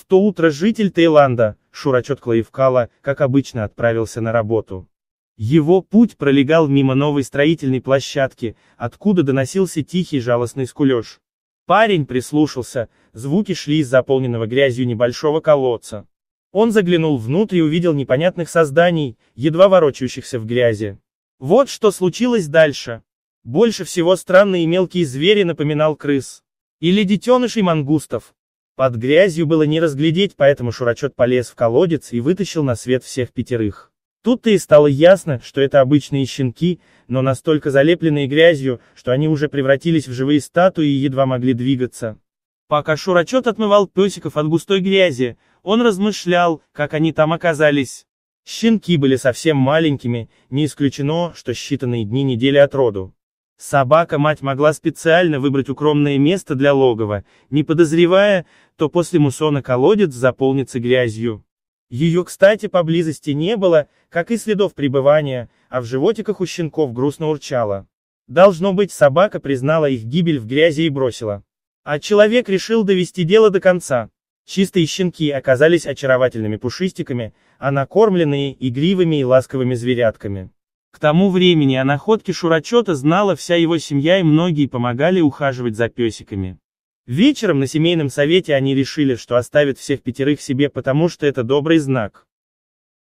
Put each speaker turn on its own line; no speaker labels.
В то утро житель Таиланда, Шурачот Клаевкала, как обычно отправился на работу. Его путь пролегал мимо новой строительной площадки, откуда доносился тихий жалостный скулеж. Парень прислушался, звуки шли из заполненного грязью небольшого колодца. Он заглянул внутрь и увидел непонятных созданий, едва ворочающихся в грязи. Вот что случилось дальше. Больше всего странные мелкие звери напоминал крыс. Или детенышей мангустов. Под грязью было не разглядеть, поэтому Шурачет полез в колодец и вытащил на свет всех пятерых. Тут-то и стало ясно, что это обычные щенки, но настолько залепленные грязью, что они уже превратились в живые статуи и едва могли двигаться. Пока Шурачет отмывал песиков от густой грязи, он размышлял, как они там оказались. Щенки были совсем маленькими, не исключено, что считанные дни недели от роду. Собака-мать могла специально выбрать укромное место для логова, не подозревая, то после мусона колодец заполнится грязью. Ее, кстати, поблизости не было, как и следов пребывания, а в животиках у щенков грустно урчало. Должно быть, собака признала их гибель в грязи и бросила. А человек решил довести дело до конца. Чистые щенки оказались очаровательными пушистиками, а накормленные игривыми и ласковыми зверятками. К тому времени о находке Шурачета знала вся его семья и многие помогали ухаживать за песиками. Вечером на семейном совете они решили, что оставят всех пятерых себе потому что это добрый знак.